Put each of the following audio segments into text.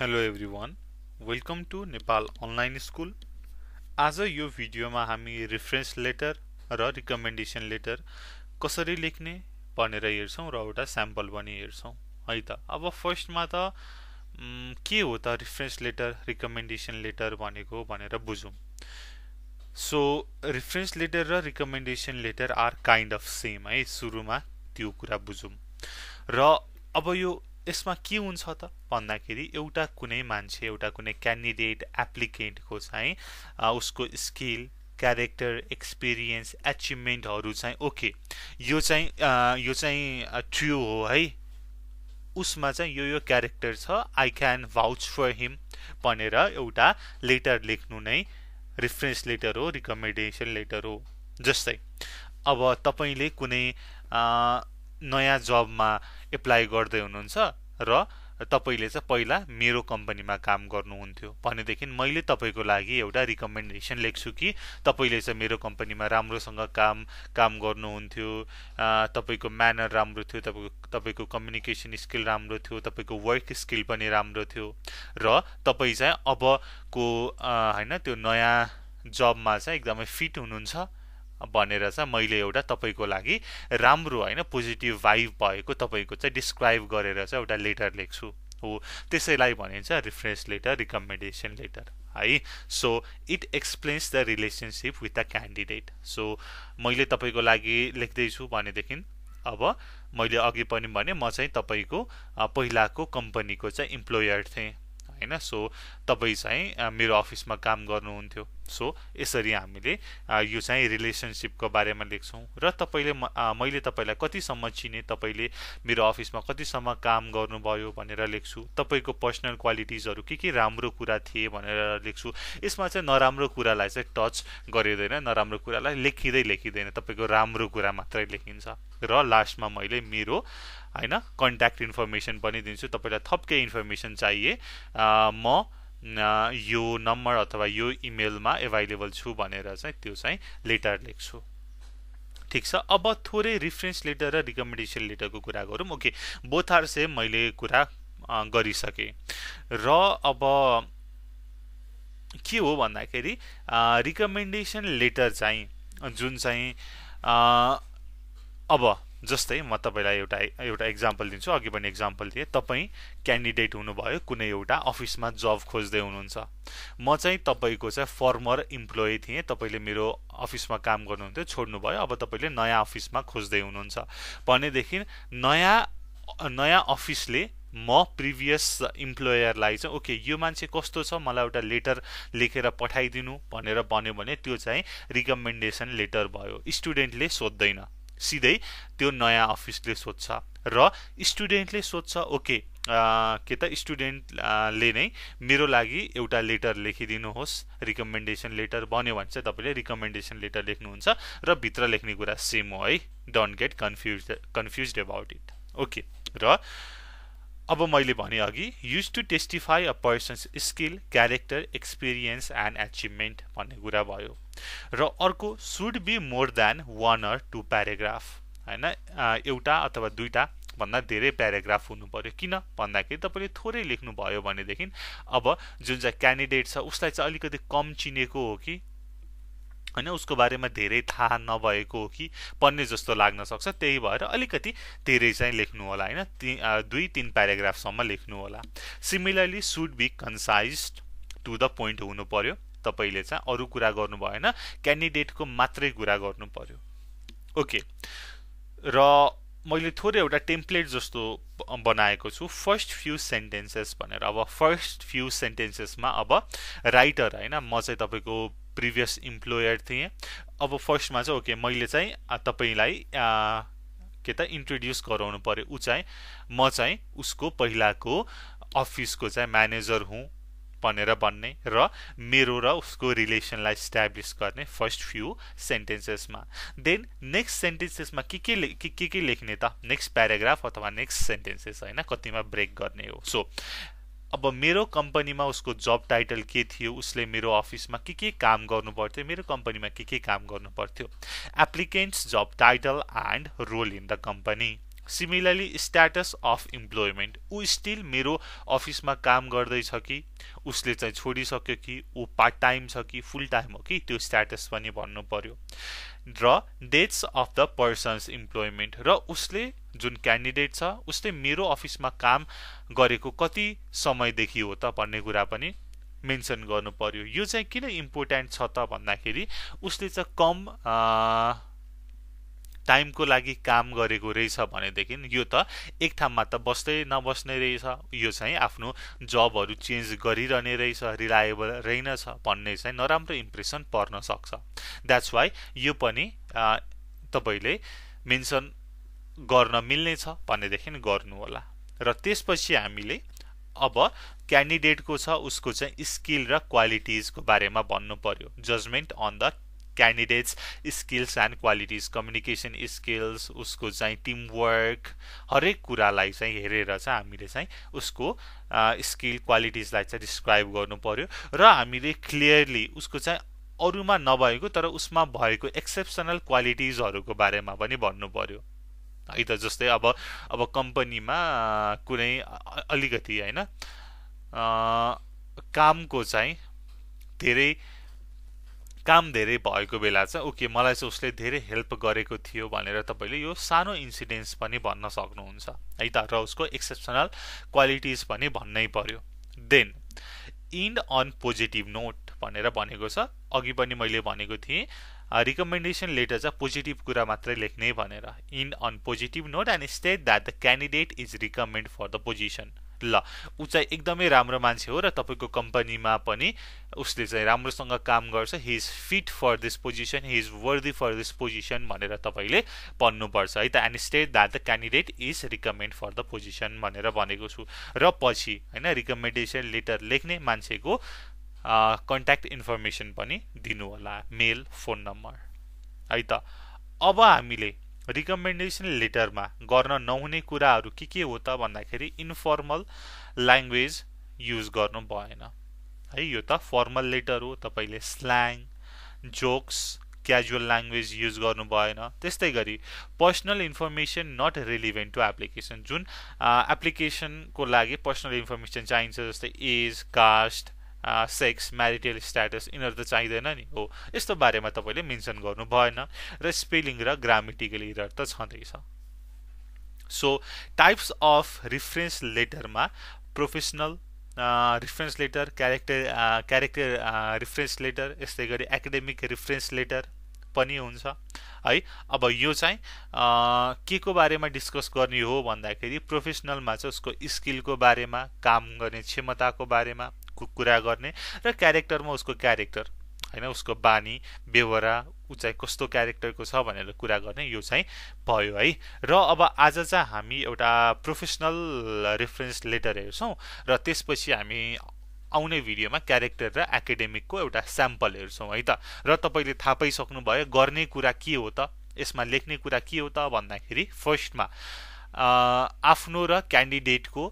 Hello everyone welcome to Nepal online school आज यो भिडियोमा हामी रिफरेन्स लेटर र रिकमेन्डेसन लेटर कसरी लेख्ने भनेर हेर्छौँ र एउटा स्याम्पल पनि हेर्छौँ है त अब फर्स्टमा त के हो त रिफरेन्स लेटर रिकमेन्डेसन लेटर भनेको भनेर बुझौँ सो रिफरेन्स लेटर र recommendation letter are kind of same है सुरुमा त्यो कुरा बुझौँ र अब यो यसमा के हुन्छ त भन्दाखेरि एउटा कुनै मान्छे एउटा कुनै क्यान्डिडेट एप्लिकेन्टको चाहिँ उसको स्किल क्यारेक्टर एक्सपिरियन्स एचिभमेन्टहरू चाहिँ ओके यो चाहिँ यो चाहिँ ट्रु हो है उसमा चाहिँ यो यो क्यारेक्टर छ I can vouch for him भनेर एउटा लेटर लेख्नु नै रिफरेन्स लेटर हो रिकमेन्डेसन लेटर हो जस्तै अब तपाईँले कुनै नयाँ जबमा एप्लाई गर्दै हुनुहुन्छ र तपाईँले चाहिँ पहिला मेरो कम्पनीमा काम गर्नुहुन्थ्यो भनेदेखि मैले तपाईँको लागि एउटा रिकमेन्डेसन लेख्छु कि तपाईँले चाहिँ मेरो कम्पनीमा राम्रोसँग काम काम गर्नुहुन्थ्यो तपाईँको म्यानर राम्रो थियो तपाईँको तपाईँको कम्युनिकेसन स्किल राम्रो थियो तपाईँको वर्क स्किल पनि राम्रो थियो र तपाईँ चाहिँ अबको होइन त्यो नयाँ जबमा चाहिँ एकदमै फिट हुनुहुन्छ भनेर चाहिँ मैले एउटा तपाईँको लागि राम्रो होइन पोजिटिभ भाइभ भएको तपाईँको चाहिँ डिस्क्राइब गरेर चाहिँ एउटा लेटर लेख्छु हो त्यसैलाई भनिन्छ रिफ्रेन्स लेटर रिकमेन्डेसन लेटर है so it explains the relationship with the candidate so मैले तपाईँको लागि लेख्दैछु भनेदेखि अब मैले अघि पनि भने म चाहिँ तपाईँको पहिलाको कम्पनीको चाहिँ इम्प्लोयर थिएँ होइन सो तपाईँ चाहिँ मेरो अफिसमा काम गर्नुहुन्थ्यो सो यसरी हामीले यो चाहिँ रिलेसनसिपको बारेमा लेख्छौँ र तपाईँले मैले तपाईँलाई कतिसम्म चिने तपाईँले मेरो अफिसमा कतिसम्म काम गर्नुभयो भनेर लेख्छु तपाईँको पर्सनल क्वालिटिजहरू के के राम्रो कुरा थिए भनेर लेख्छु यसमा चाहिँ नराम्रो कुरालाई चाहिँ टच गरिँदैन नराम्रो कुरालाई लेखिँदै लेखिँदैन तपाईँको राम्रो कुरा मात्रै लेखिन्छ र लास्टमा मैले मेरो होइन कन्ट्याक्ट इन्फर्मेसन पनि दिन्छु तपाईँलाई थप केही इन्फर्मेसन चाहिए म यो नम्बर अथवा यो इमेलमा एभाइलेबल छु भनेर चाहिँ त्यो चाहिँ लेटर लेख्छु ठिक छ अब थोरै रिफरेन्स लेटर र रिकमेन्डेसन लेटरको कुरा गरौँ ओके बोथार से मैले कुरा गरिसकेँ र अब के हो भन्दाखेरि रिकमेन्डेसन लेटर चाहिँ जुन चाहिँ अब जस्तै म तपाईँलाई एउटा एउटा इक्जाम्पल दिन्छु अघि पनि इक्जाम्पल दिएँ तपाईँ क्यान्डिडेट हुनुभयो कुनै एउटा अफिसमा जब खोज्दै हुनुहुन्छ म चाहिँ तपाईँको चाहिँ फर्मर इम्प्लोइ थिएँ तपाईँले मेरो अफिसमा काम गर्नुहुन्थ्यो छोड्नुभयो अब तपाईँले नयाँ अफिसमा खोज्दै हुनुहुन्छ भनेदेखि नयाँ नयाँ अफिसले म प्रिभियस इम्प्लोयरलाई चाहिँ ओके यो मान्छे कस्तो छ मलाई एउटा लेटर लेखेर पठाइदिनु भनेर भन्यो भने त्यो चाहिँ रिकमेन्डेसन लेटर भयो स्टुडेन्टले सोध्दैन सिधै त्यो नयाँ अफिसले सोध्छ र स्टुडेन्टले सोध्छ ओके के त स्टुडेन्टले नै मेरो लागि एउटा लेटर लेखिदिनुहोस् रिकमेन्डेसन लेटर भन्यो भने चाहिँ तपाईँले रिकमेन्डेसन लेटर लेख्नुहुन्छ र भित्र लेख्ने कुरा सेम हो है don't get confuse confuse about it okay र अब मैले भने अघि use to testify a person's skill character experience and achievement भन्ने कुरा भयो र अर्को should be more than one or two paragraph होइन एउटा अथवा दुईवटा भन्दा धेरै प्याराग्राफ हुनु पऱ्यो किन भन्दाखेरि तपाईँले थोरै लेख्नुभयो भनेदेखि अब जुन चाहिँ क्यान्डिडेट छ उसलाई चाहिँ अलिकति कम चिनेको हो कि होइन उसको बारेमा धेरै थाहा नभएको हो कि पढ्ने जस्तो लाग्न सक्छ त्यही भएर अलिकति धेरै चाहिँ लेख्नु होला होइन ती दुई तिन प्याराग्राफसम्म लेख्नु होला similarly should be concise to the point हुनु पर्यो तपाईँले चाहिँ अरू कुरा गर्नु भएन क्यान्डिडेटको मात्रै कुरा गर्नु पर्यो ओके र मैले थोरै एउटा टेम्प्लेट जस्तो बनाएको छु फर्स्ट फ्यु सेन्टेन्सेस भनेर अब फर्स्ट फ्यु सेन्टेन्सेसमा अब राइटर होइन म चाहिँ तपाईँको प्रिभियस इम्प्लोयर थिएँ अब फर्स्टमा चाहिँ ओके मैले चाहिँ तपाईँलाई के त इन्ट्रोड्युस गराउनु पऱ्यो ऊ चाहिँ म चाहिँ उसको पहिलाको अफिसको चाहिँ म्यानेजर हुँ भनेर भन्ने र मेरो र उसको रिलेसनलाई इस्ट्याब्लिस गर्ने फर्स्ट फ्यु सेन्टेन्सेसमा देन नेक्स्ट सेन्टेन्सेसमा के के के के के लेख्ने त नेक्स्ट प्याराग्राफ अथवा नेक्स्ट सेन्टेन्सेस होइन कतिमा ब्रेक गर्ने हो सो अब मेरो कम्पनीमा उसको जब टाइटल के थियो उसले मेरो अफिसमा के के काम गर्नु पर्थ्यो मेरो कम्पनीमा के के काम गर्नु पर्थ्यो applicant's job title and role in the company similarly status of employment ऊ स्टिल मेरो अफिसमा काम गर्दैछ कि उसले चाहिँ छोडिसक्यो कि ऊ पार्ट टाइम छ कि फुल टाइम हो कि त्यो स्ट्याटस पनि भन्नु पर्यो र dates of the person's employment र उसले जुन क्यान्डिडेट छ उसले मेरो अफिसमा काम गरेको कति समयदेखि हो त भन्ने कुरा पनि मेन्सन गर्नु पर्यो यो चाहिँ किन इम्पोर्टेन्ट छ त भन्दाखेरि उसले चाहिँ कम टाइमको लागि काम गरेको रहेछ भनेदेखि यो त एक ठाउँमा त बस्दै नबस्ने रहेछ यो चाहिँ आफ्नो जबहरू चेन्ज गरिरहने रहेछ रिलायबल रहेनछ भन्ने चाहिँ नराम्रो इम्प्रेसन पर्न सक्छ द्याट्स वाइ यो पनि तपाईँले मेन्सन गर्न मिल्नेछ भनेदेखि गर्नुहोला र त्यसपछि हामीले अब क्यान्डिडेटको छ उसको चाहिँ स्किल र क्वालिटिजको बारेमा भन्नु पर्यो judgement on the candidate's skills and qualities communication skills उसको चाहिँ टिमवर्क हरेक कुरालाई चाहिँ हेरेर चाहिँ हामीले चाहिँ उसको स्किल क्वालिटिजलाई चाहिँ डिस्क्राइब गर्नु पऱ्यो र हामीले क्लियरली उसको चाहिँ अरूमा नभएको तर उसमा भएको एक्सेप्सनल क्वालिटिजहरूको बारेमा पनि भन्नु पऱ्यो है त जस्तै अब अब कम्पनीमा कुनै अलिकति होइन कामको चाहिँ धेरै काम धेरै भएको बेला चाहिँ ओके मलाई चाहिँ उसले धेरै हेल्प गरेको थियो भनेर तपाईँले यो सानो इन्सिडेन्ट्स पनि भन्न सक्नुहुन्छ है त र उसको एक्सेप्सनल क्वालिटिज पनि भन्नै पर्यो then end on positive note भनेर भनेको छ अघि पनि मैले भनेको थिएँ रिकमेन्डेसन लेटर चाहिँ पोजिटिभ कुरा मात्रै लेख्ने भनेर end on positive note and state that the candidate is recommend for the position ल ऊ चाहिँ एकदमै राम्रो मान्छे हो र तपाईँको कम्पनीमा पनि उसले चाहिँ राम्रोसँग काम गर्छ he is fit for this position he is worthy for this position भनेर तपाईँले भन्नुपर्छ है त and state that the candidate is recommend for the position भनेर भनेको छु र पछि होइन रिकमेन्डेसन लेटर लेख्ने मान्छेको कन्ट्याक्ट इन्फर्मेसन पनि दिनुहोला मेल फोन नम्बर है त अब हामीले रिकमेन्डेसन लेटरमा गर्न नहुने कुराहरू के के हो त भन्दाखेरि इन्फर्मल ल्याङ्ग्वेज युज गर्नु भएन है यो त फर्मल लेटर हो तपाईँले slang jokes casual language use गर्नु भएन त्यस्तै गरी personal information not relevant to application जुन एप्लिकेसनको लागि पर्सनल इन्फर्मेसन चाहिन्छ जस्तै age caste sex marital status यिनीहरू त चाहिँदैन नि हो यस्तो बारेमा तपाईँले मेन्सन गर्नु भएन र स्पेलिङ र ग्रामेटिकल इरर त छँदैछ सो टाइप्स अफ रिफरेन्स लेटरमा professional reference letter character character reference letter यस्तै गरी एकाडेमिक रिफरेन्स लेटर पनि हुन्छ है अब यो चाहिँ के को बारेमा डिस्कस गर्ने हो भन्दाखेरि प्रोफेसनलमा चाहिँ उसको स्किलको बारेमा काम गर्ने क्षमताको बारेमा कुरा गर्ने र क्यारेक्टरमा उसको क्यारेक्टर होइन उसको बानी बेहोरा ऊ चाहिँ कस्तो क्यारेक्टरको छ भनेर कुरा गर्ने यो चाहिँ भयो है र अब आज चाहिँ हामी एउटा प्रोफेसनल रेफरेन्स लेटर हेर्छौँ र त्यसपछि हामी आउने भिडियोमा क्यारेक्टर र एकाडेमिकको एउटा स्याम्पल हेर्छौँ है त र तपाईँले थाहा पाइसक्नुभयो गर्ने कुरा के हो त यसमा लेख्ने कुरा के हो त भन्दाखेरि फर्स्टमा आफ्नो र क्यान्डिडेटको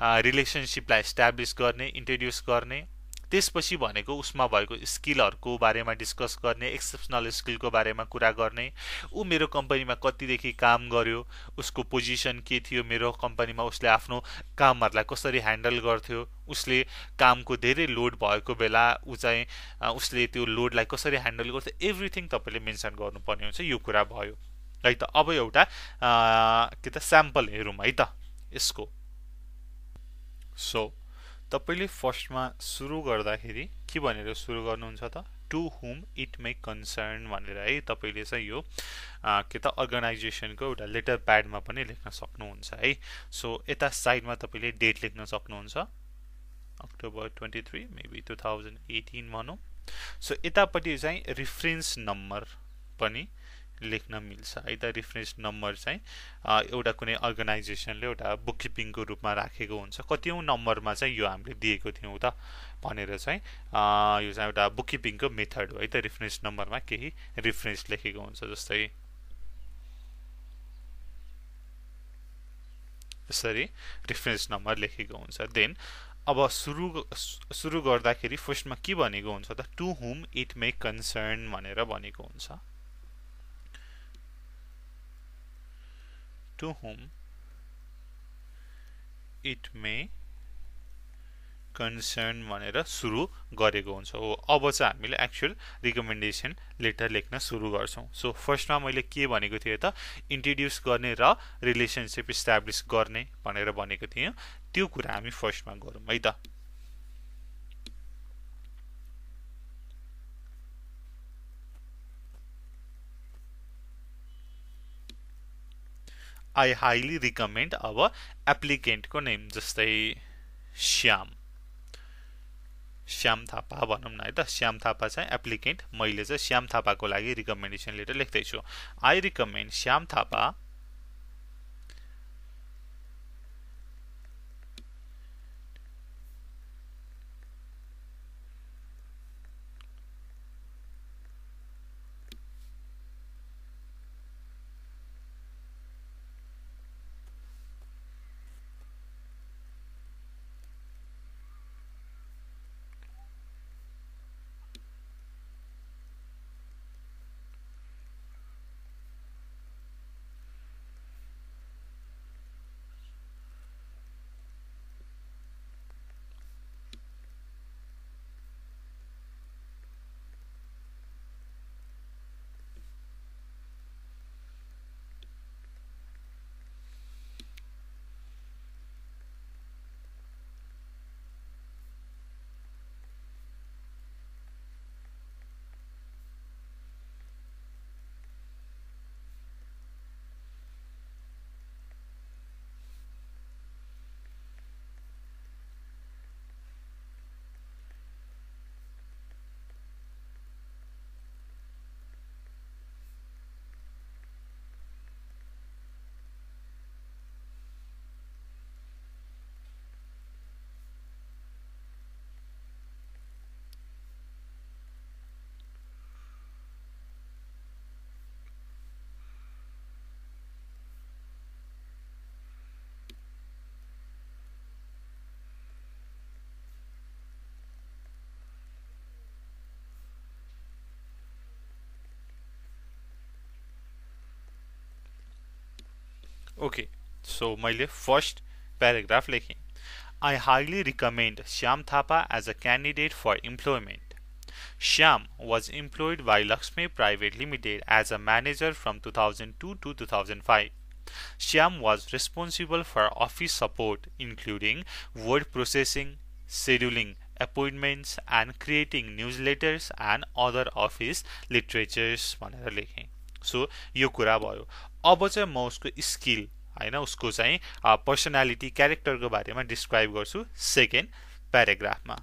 रिलेसनसिपलाई इस्ट्याब्लिस गर्ने इन्ट्रोड्युस गर्ने त्यसपछि भनेको उसमा भएको स्किलहरूको बारेमा डिस्कस गर्ने एक्सेप्सनल स्किलको बारेमा कुरा गर्ने ऊ मेरो कम्पनीमा कतिदेखि काम गर्यो उसको पोजिसन के थियो मेरो कम्पनीमा उसले आफ्नो कामहरूलाई कसरी ह्यान्डल गर्थ्यो उसले कामको धेरै लोड भएको बेला ऊ चाहिँ उसले त्यो लोडलाई कसरी ह्यान्डल गर्थ्यो एभ्रिथिङ तपाईँले मेन्सन गर्नुपर्ने हुन्छ यो कुरा भयो है त अब एउटा के त स्याम्पल हेरौँ है त यसको सो तपाईँले फर्स्टमा सुरु गर्दाखेरि के भनेर सुरु गर्नुहुन्छ त टु हुम इट मे कन्सर्न भनेर है तपाईँले चाहिँ यो के त अर्गनाइजेसनको एउटा लेटर प्याडमा पनि लेख्न सक्नुहुन्छ है सो यता साइडमा तपाईँले डेट लेख्न सक्नुहुन्छ October twenty three maybe two thousand eighteen भनौँ सो यतापट्टि चाहिँ रिफरेन्स नम्बर पनि लेख्न मिल्छ है त रिफरेन्स नम्बर चाहिँ एउटा कुनै अर्गनाइजेसनले एउटा बुक किपिङको रूपमा राखेको हुन्छ कतिौँ नम्बरमा चाहिँ यो हामीले दिएको थियौँ त भनेर चाहिँ यो चाहिँ एउटा बुक किपिङको मेथड हो है त रिफरेन्स नम्बरमा केही रिफरेन्स लेखेको हुन्छ जस्तै यसरी रिफरेन्स नम्बर लेखेको हुन्छ देन अब सुरु सुरु गर्दाखेरि फर्स्टमा के भनेको हुन्छ त टु हुम इट मे कन्सर्न भनेर भनेको हुन्छ to whom it may concern भनेर सुरु गरेको हुन्छ हो अब चाहिँ हामीले एक्चुअल रिकमेन्डेसन लेटर लेख्न सुरु गर्छौँ सो फर्स्टमा मैले के भनेको थिएँ त इन्ट्रोड्युस गर्ने र रिलेसनसिप इस्टाब्लिस गर्ने भनेर भनेको थिएँ त्यो कुरा हामी फर्स्टमा गरौँ है त आई हाइली रिकमेन्ड अब एप्लिकेन्टको नेम जस्तै श्याम श्याम थापा भनौँ न है त श्याम थापा चाहिँ एप्लिकेन्ट मैले चाहिँ श्याम थापाको लागि रिकमेन्डेसन लेटर लेख्दैछु I recommend Shyam Thapa okay so my first paragraph like i highly recommend shyam thapa as a candidate for employment shyam was employed by lakshmi private limited as a manager from 2002 to 2005 shyam was responsible for office support including word processing scheduling appointments and creating newsletters and other office literatures so यो कुरा भयो अब चाहिँ म उसको skill होइन उसको चाहिँ पर्सनालिटी क्यारेक्टरको बारेमा डिस्क्राइब गर्छु सेकेन्ड प्याराग्राफमा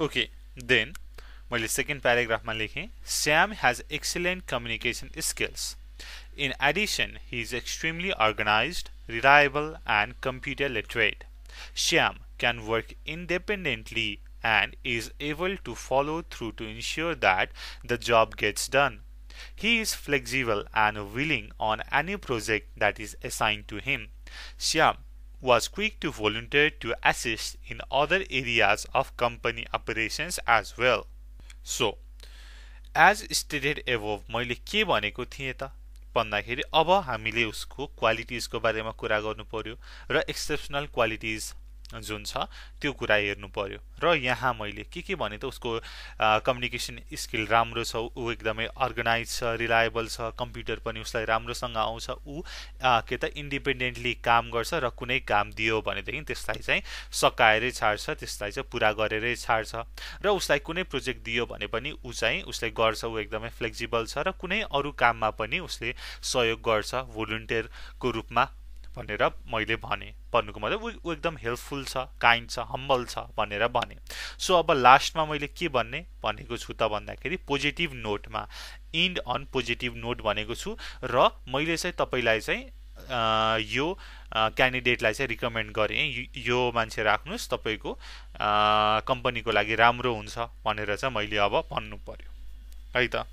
Okay, then well, second paragraph mein likhe, Sam has excellent communication skills. In addition, he is extremely organized, reliable, and computer literate. Sam can work independently and is able to follow through to ensure that the job gets done. He is flexible and willing on any project that is assigned to him. Sam. was quick to volunteer to assist in other areas of company operations as well. So, as stated above, मैले के भनेको थिएँ त भन्दाखेरि अब हामीले उसको क्वालिटिजको बारेमा कुरा गर्नु पर्यो र एक्सेप्सनल क्वालिटिज जुन छ त्यो कुरा हेर्नु पर्यो र यहाँ मैले के के भने त उसको कम्युनिकेसन स्किल राम्रो छ ऊ एकदमै अर्गनाइज छ रिलायबल छ कम्प्युटर पनि उसलाई राम्रोसँग आउँछ ऊ के त इन्डिपेन्डेन्टली काम गर्छ र कुनै काम दियो भनेदेखि त्यसलाई चाहिँ सकाएरै छाड्छ त्यसलाई चाहिँ पुरा गरेरै छाड्छ र उसलाई कुनै प्रोजेक्ट दियो भने पनि ऊ चाहिँ उसले गर्छ ऊ एकदमै फ्लेक्सिबल छ र कुनै अरू काममा पनि उसले सहयोग गर्छ भोलिन्टियरको रूपमा भनेर मैले भने भन्नुको मतलब ऊ एकदम हेल्पफुल छ काइन्ड छ हम्बल छ भनेर भने सो अब लास्टमा मैले के भन्ने भनेको छु त भन्दाखेरि पोजिटिभ नोटमा इन्ड अन पोजिटिभ नोट भनेको छु र मैले चाहिँ तपाईँलाई चाहिँ यो क्यान्डिडेटलाई चाहिँ रिकमेन्ड गरेँ यो मान्छे राख्नुहोस् तपाईँको कम्पनीको लागि राम्रो हुन्छ भनेर चाहिँ मैले अब भन्नु पर्यो है त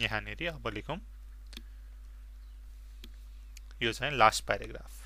यहाँनिर अब लेखौँ यो चाहिँ लास्ट प्याराग्राफ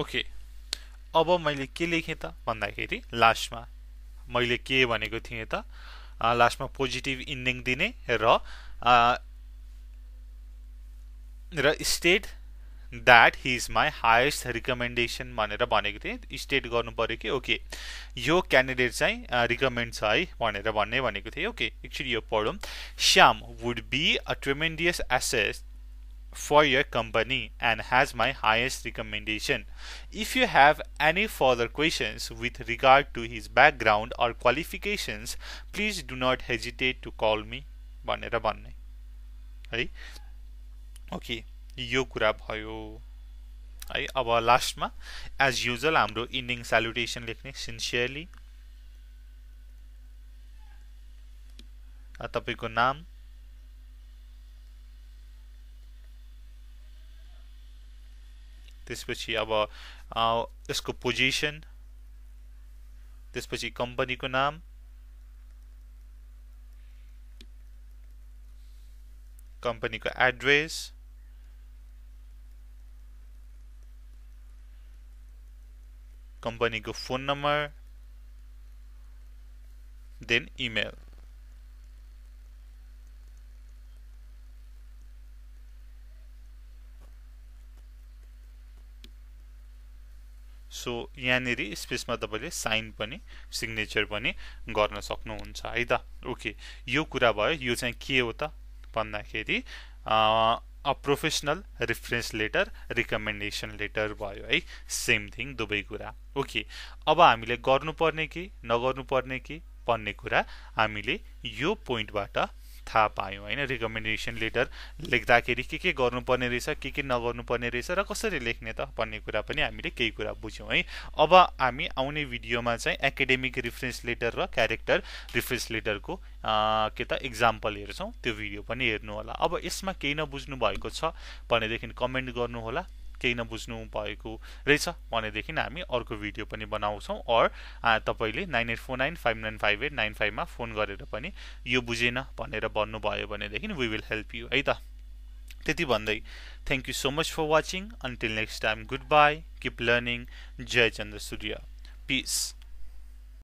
ओके अब मैले के लेखेँ त भन्दाखेरि लास्टमा मैले के भनेको थिएँ त लास्टमा पोजिटिभ इन्डिङ दिने र र state that he is my highest recommendation भनेर भनेको थिएँ स्टेट गर्नु पऱ्यो कि ओके यो क्यान्डिडेट चाहिँ रिकमेन्ड छ है भनेर भन्ने भनेको थिएँ ओके एक्चुली यो पढौँ Shyam would be a tremendous asset for your company and has my highest recommendation. If you have any further questions with regard to his background or qualifications, please do not hesitate to call me. भनेर भन्ने है okay यो कुरा भयो है अब लास्टमा as usual हाम्रो इन्डिङ सेल्युटेसन लेख्ने सिन्सियरली तपाईँको नाम ત્યાર પછી अब इसको पोजीशन त्यस पछि कम्पनीको नाम कम्पनीको एड्रेस कम्पनीको phone number then email so यहाँनिर स्पेसमा तपाईँले साइन पनि सिग्नेचर पनि गर्न सक्नुहुन्छ है त ओके यो कुरा भयो यो चाहिँ के हो त भन्दाखेरि a professional reference letter recommendation letter भयो है सेम थिङ दुवै कुरा ओके अब हामीले गर्नुपर्ने कि नगर्नुपर्ने कि भन्ने कुरा हामीले यो पोइन्टबाट थाहा पायौँ होइन रिकमेन्डेसन लेटर लेख्दाखेरि के के गर्नुपर्ने रहेछ के के नगर्नुपर्ने रहेछ र कसरी लेख्ने त भन्ने कुरा पनि हामीले केही कुरा बुझ्यौँ है अब हामी आउने भिडियोमा चाहिँ एकाडेमिक रिफरेन्स लेटर र क्यारेक्टर रिफरेन्स लेटरको के त इक्जाम्पल हेर्छौँ त्यो भिडियो पनि हेर्नु होला अब यसमा केही नबुझ्नु भएको छ भनेदेखि कमेन्ट गर्नुहोला केही नबुझ्नु भएको रहेछ भनेदेखि हामी अर्को भिडियो पनि बनाउँछौँ अर तपाईँले nine eight four nine five nine five eight nine फाइभमा फोन गरेर पनि यो बुझेन भनेर भन्नुभयो भनेदेखि वी विल हेल्प यु है त त्यति भन्दै thank you so much for watching until next time goodbye keep learning Jai Chandra Surya piece